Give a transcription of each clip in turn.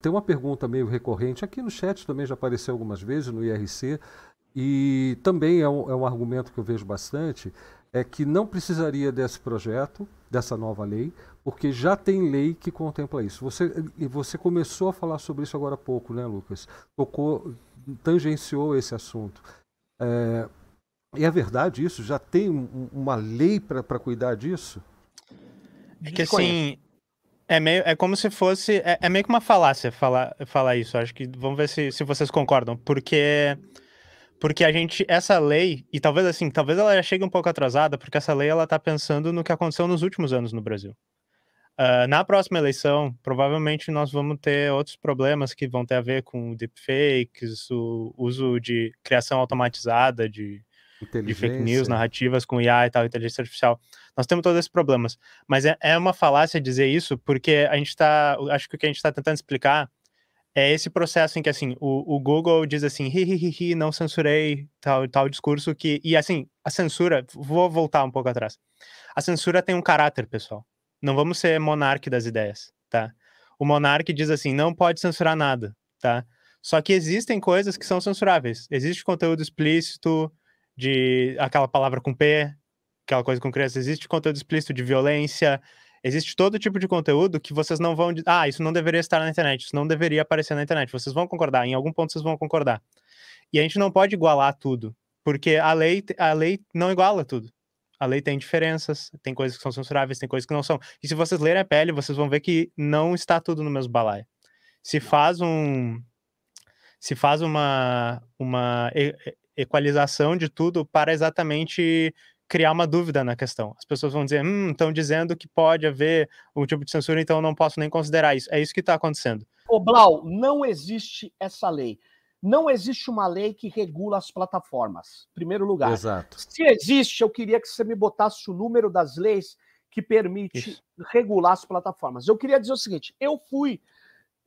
Tem uma pergunta meio recorrente, aqui no chat também já apareceu algumas vezes no IRC, e também é um, é um argumento que eu vejo bastante, é que não precisaria desse projeto, dessa nova lei, porque já tem lei que contempla isso. Você, você começou a falar sobre isso agora há pouco, né, Lucas? Tocou, tangenciou esse assunto. É, é verdade isso? Já tem uma lei para cuidar disso? É que assim, é meio, é como se fosse, é, é meio que uma falácia falar, falar isso. Acho que vamos ver se, se vocês concordam, porque porque a gente essa lei e talvez assim, talvez ela já chegue um pouco atrasada, porque essa lei ela está pensando no que aconteceu nos últimos anos no Brasil. Uh, na próxima eleição, provavelmente nós vamos ter outros problemas que vão ter a ver com deepfakes, o uso de criação automatizada de de fake news, narrativas com IA e tal, inteligência artificial. Nós temos todos esses problemas. Mas é, é uma falácia dizer isso, porque a gente está. Acho que o que a gente está tentando explicar é esse processo em que, assim, o, o Google diz assim, hi, hi, hi, hi, não censurei tal tal discurso que... E, assim, a censura... Vou voltar um pouco atrás. A censura tem um caráter, pessoal. Não vamos ser monarca das ideias, tá? O monarca diz assim, não pode censurar nada, tá? Só que existem coisas que são censuráveis. Existe conteúdo explícito, de aquela palavra com P, aquela coisa com criança, existe conteúdo explícito de violência, existe todo tipo de conteúdo que vocês não vão. Ah, isso não deveria estar na internet, isso não deveria aparecer na internet. Vocês vão concordar, em algum ponto vocês vão concordar. E a gente não pode igualar tudo, porque a lei, a lei não iguala tudo. A lei tem diferenças, tem coisas que são censuráveis, tem coisas que não são. E se vocês lerem a pele, vocês vão ver que não está tudo no mesmo balaio. Se faz um. Se faz uma, uma equalização de tudo para exatamente criar uma dúvida na questão. As pessoas vão dizer, hum, estão dizendo que pode haver um tipo de censura, então eu não posso nem considerar isso. É isso que está acontecendo. Ô, Blau, não existe essa lei. Não existe uma lei que regula as plataformas, em primeiro lugar. Exato. Se existe, eu queria que você me botasse o número das leis que permite isso. regular as plataformas. Eu queria dizer o seguinte: eu fui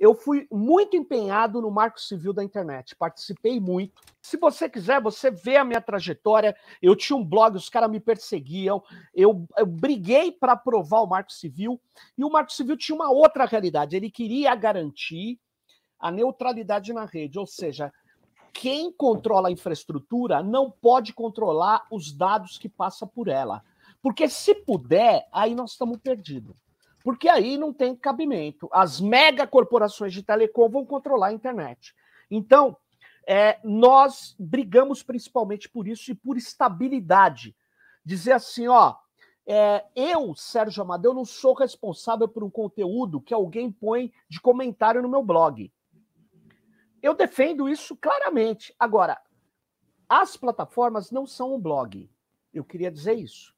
eu fui muito empenhado no Marco Civil da internet, participei muito. Se você quiser, você vê a minha trajetória. Eu tinha um blog, os caras me perseguiam. Eu, eu briguei para aprovar o Marco Civil. E o Marco Civil tinha uma outra realidade. Ele queria garantir a neutralidade na rede, ou seja, quem controla a infraestrutura não pode controlar os dados que passa por ela. Porque se puder, aí nós estamos perdidos. Porque aí não tem cabimento. As megacorporações de telecom vão controlar a internet. Então, é, nós brigamos principalmente por isso e por estabilidade. Dizer assim, ó, é, eu, Sérgio Amadeu, não sou responsável por um conteúdo que alguém põe de comentário no meu blog. Eu defendo isso claramente. Agora, as plataformas não são um blog. Eu queria dizer isso.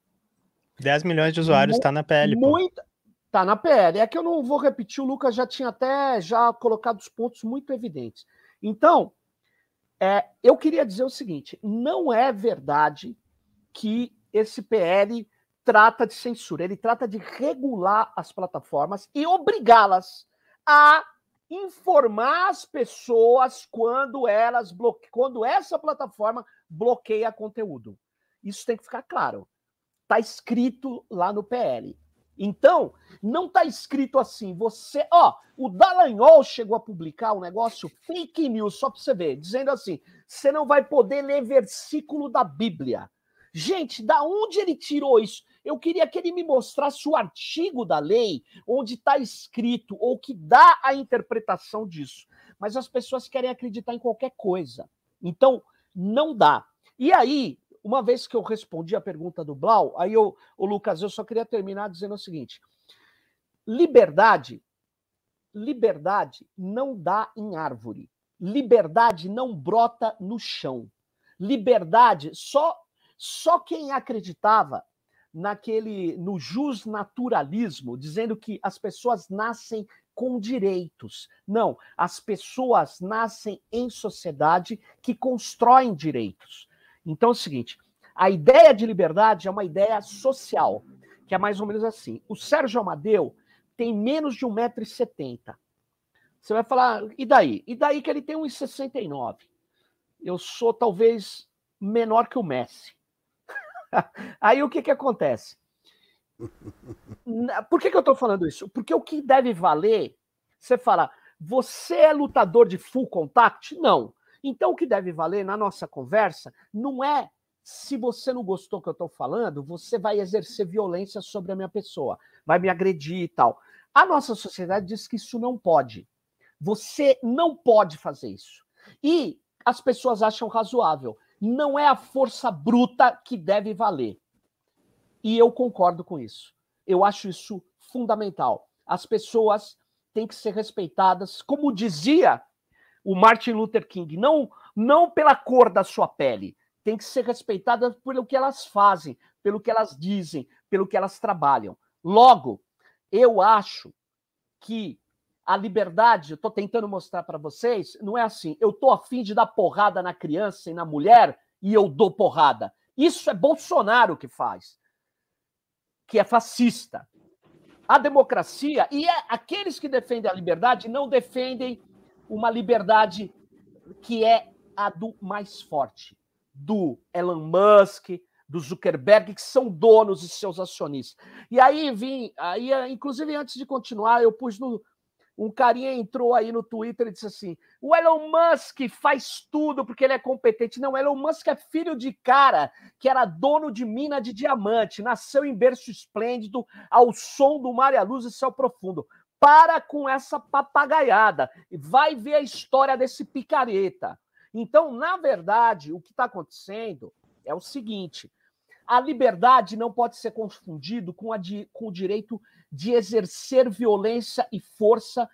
10 milhões de usuários está na pele. Muita, Tá, na PL. É que eu não vou repetir, o Lucas já tinha até já colocado os pontos muito evidentes. Então, é, eu queria dizer o seguinte: não é verdade que esse PL trata de censura, ele trata de regular as plataformas e obrigá-las a informar as pessoas quando elas bloque... quando essa plataforma bloqueia conteúdo. Isso tem que ficar claro. Está escrito lá no PL. Então, não está escrito assim. Você, ó, o Dallagnol chegou a publicar um negócio fake news, só para você ver, dizendo assim: você não vai poder ler versículo da Bíblia. Gente, da onde ele tirou isso? Eu queria que ele me mostrasse o artigo da lei onde está escrito ou que dá a interpretação disso. Mas as pessoas querem acreditar em qualquer coisa. Então, não dá. E aí, uma vez que eu respondi a pergunta do Blau, aí eu, o Lucas, eu só queria terminar dizendo o seguinte: liberdade, liberdade não dá em árvore, liberdade não brota no chão, liberdade só só quem acreditava naquele no jus naturalismo, dizendo que as pessoas nascem com direitos. Não, as pessoas nascem em sociedade que constroem direitos. Então é o seguinte: a ideia de liberdade é uma ideia social, que é mais ou menos assim. O Sérgio Amadeu tem menos de 1,70m. Você vai falar, e daí? E daí que ele tem 1,69m. Eu sou talvez menor que o Messi. Aí o que, que acontece? Por que, que eu estou falando isso? Porque o que deve valer, você fala, você é lutador de full contact? Não. Então, o que deve valer na nossa conversa não é se você não gostou do que eu estou falando, você vai exercer violência sobre a minha pessoa, vai me agredir e tal. A nossa sociedade diz que isso não pode. Você não pode fazer isso. E as pessoas acham razoável. Não é a força bruta que deve valer. E eu concordo com isso. Eu acho isso fundamental. As pessoas têm que ser respeitadas, como dizia o Martin Luther King, não, não pela cor da sua pele, têm que ser respeitadas pelo que elas fazem, pelo que elas dizem, pelo que elas trabalham. Logo, eu acho que a liberdade, eu estou tentando mostrar para vocês, não é assim. Eu estou afim de dar porrada na criança e na mulher e eu dou porrada. Isso é Bolsonaro que faz, que é fascista. A democracia e é, aqueles que defendem a liberdade não defendem uma liberdade que é a do mais forte do Elon Musk, do Zuckerberg, que são donos e seus acionistas. E aí vim, aí, eh, inclusive antes de continuar, eu pus no. Um carinha entrou aí no Twitter e disse assim: o Elon Musk faz tudo porque ele é competente. Não, Elon Musk é filho de cara que era dono de mina de diamante, nasceu em berço esplêndido, ao som do mar e a luz e céu profundo. Para com essa papagaiada. e Vai ver a história desse picareta. Então, na verdade, o que está acontecendo é o seguinte: a liberdade não pode ser confundido com, com o direito de exercer violência e força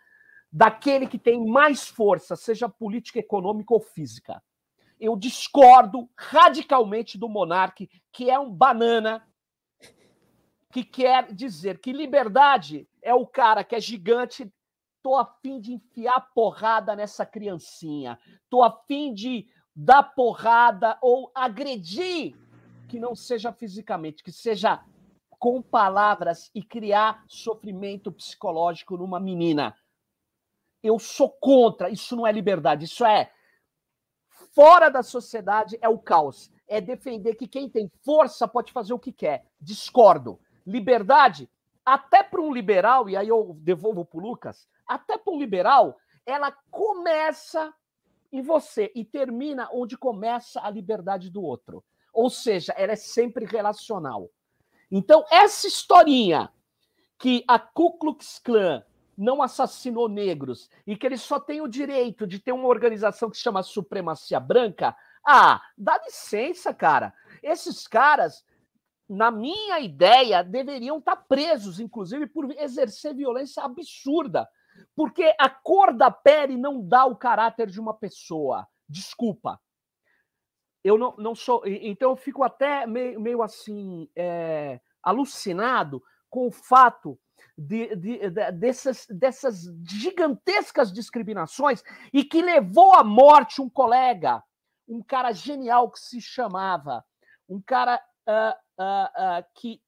daquele que tem mais força, seja política, econômica ou física. Eu discordo radicalmente do monarque, que é um banana, que quer dizer que liberdade é o cara que é gigante Tô afim de enfiar porrada nessa criancinha. Tô afim de dar porrada ou agredir, que não seja fisicamente, que seja com palavras e criar sofrimento psicológico numa menina. Eu sou contra, isso não é liberdade, isso é fora da sociedade é o caos. É defender que quem tem força pode fazer o que quer. Discordo. Liberdade, até para um liberal, e aí eu devolvo para o Lucas, até para um liberal, ela começa em você e termina onde começa a liberdade do outro. Ou seja, ela é sempre relacional. Então, essa historinha que a Ku Klux Klan não assassinou negros e que eles só têm o direito de ter uma organização que se chama Supremacia Branca, ah, dá licença, cara. Esses caras, na minha ideia, deveriam estar tá presos, inclusive por exercer violência absurda porque a cor da pele não dá o caráter de uma pessoa. Desculpa. Eu não, não sou. Então eu fico até meio, meio assim, é, alucinado com o fato de, de, de, dessas, dessas gigantescas discriminações e que levou à morte um colega, um cara genial que se chamava, um cara uh, uh, uh, que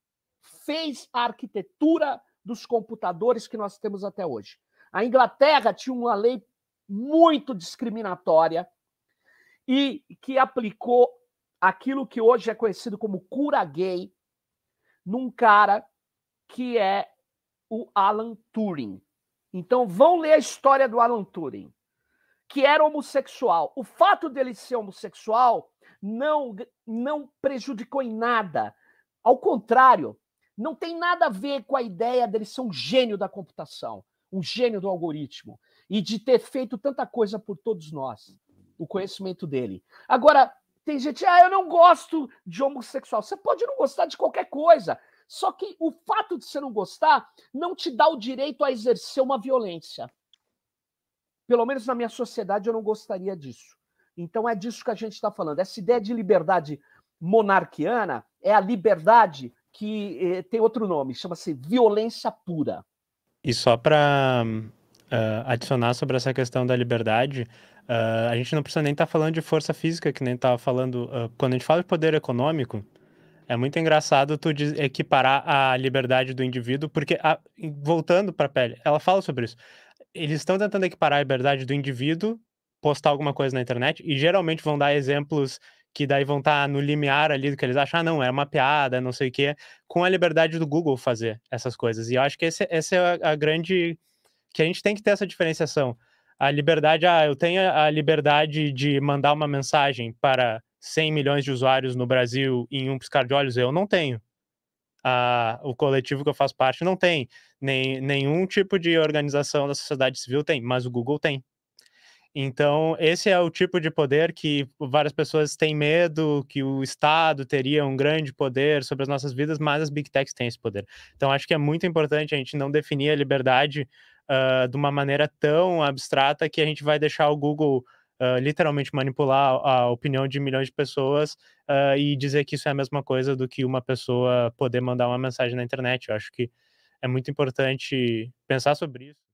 fez a arquitetura dos computadores que nós temos até hoje. A Inglaterra tinha uma lei muito discriminatória e que aplicou aquilo que hoje é conhecido como cura gay num cara que é o Alan Turing. Então vão ler a história do Alan Turing, que era homossexual. O fato dele ser homossexual não não prejudicou em nada. Ao contrário, não tem nada a ver com a ideia dele ser um gênio da computação o gênio do algoritmo, e de ter feito tanta coisa por todos nós, o conhecimento dele. Agora, tem gente, ah, eu não gosto de homossexual. Você pode não gostar de qualquer coisa, só que o fato de você não gostar não te dá o direito a exercer uma violência. Pelo menos na minha sociedade eu não gostaria disso. Então é disso que a gente está falando. Essa ideia de liberdade monarquiana é a liberdade que eh, tem outro nome, chama-se violência pura. E só para uh, ah, adicionar sobre essa questão da liberdade, uh, a gente não precisa nem estar tá falando de força física, que nem estava falando. Uh, quando a gente fala de poder econômico, é muito engraçado tu equiparar a liberdade do indivíduo, porque, a, voltando para a pele, ela fala sobre isso. Eles estão tentando equiparar a liberdade do indivíduo, postar alguma coisa na internet, e geralmente vão dar exemplos que daí vão estar tá no limiar ali do que eles acham, ah, não, é uma piada, não sei o quê, com a liberdade do Google fazer essas coisas. E eu acho que esse, essa é a, a grande. que a gente tem que ter essa diferenciação. A liberdade, ah, eu tenho a liberdade de mandar uma mensagem para 100 milhões de usuários no Brasil em um piscar de olhos, eu não tenho. Ah, o coletivo que eu faço parte não tem. Nem, nenhum tipo de organização da sociedade civil tem, mas o Google tem. Então, esse é o tipo de poder que várias pessoas têm medo, que o Estado teria um grande poder sobre as nossas vidas, mas as big techs têm esse poder. Então, acho que é muito importante a gente não definir a liberdade uh, de uma maneira tão abstrata que a gente vai deixar o Google uh, literalmente manipular a opinião de milhões de pessoas uh, e dizer que isso é a mesma coisa do que uma pessoa poder mandar uma mensagem na internet. Eu acho que é muito importante pensar sobre isso.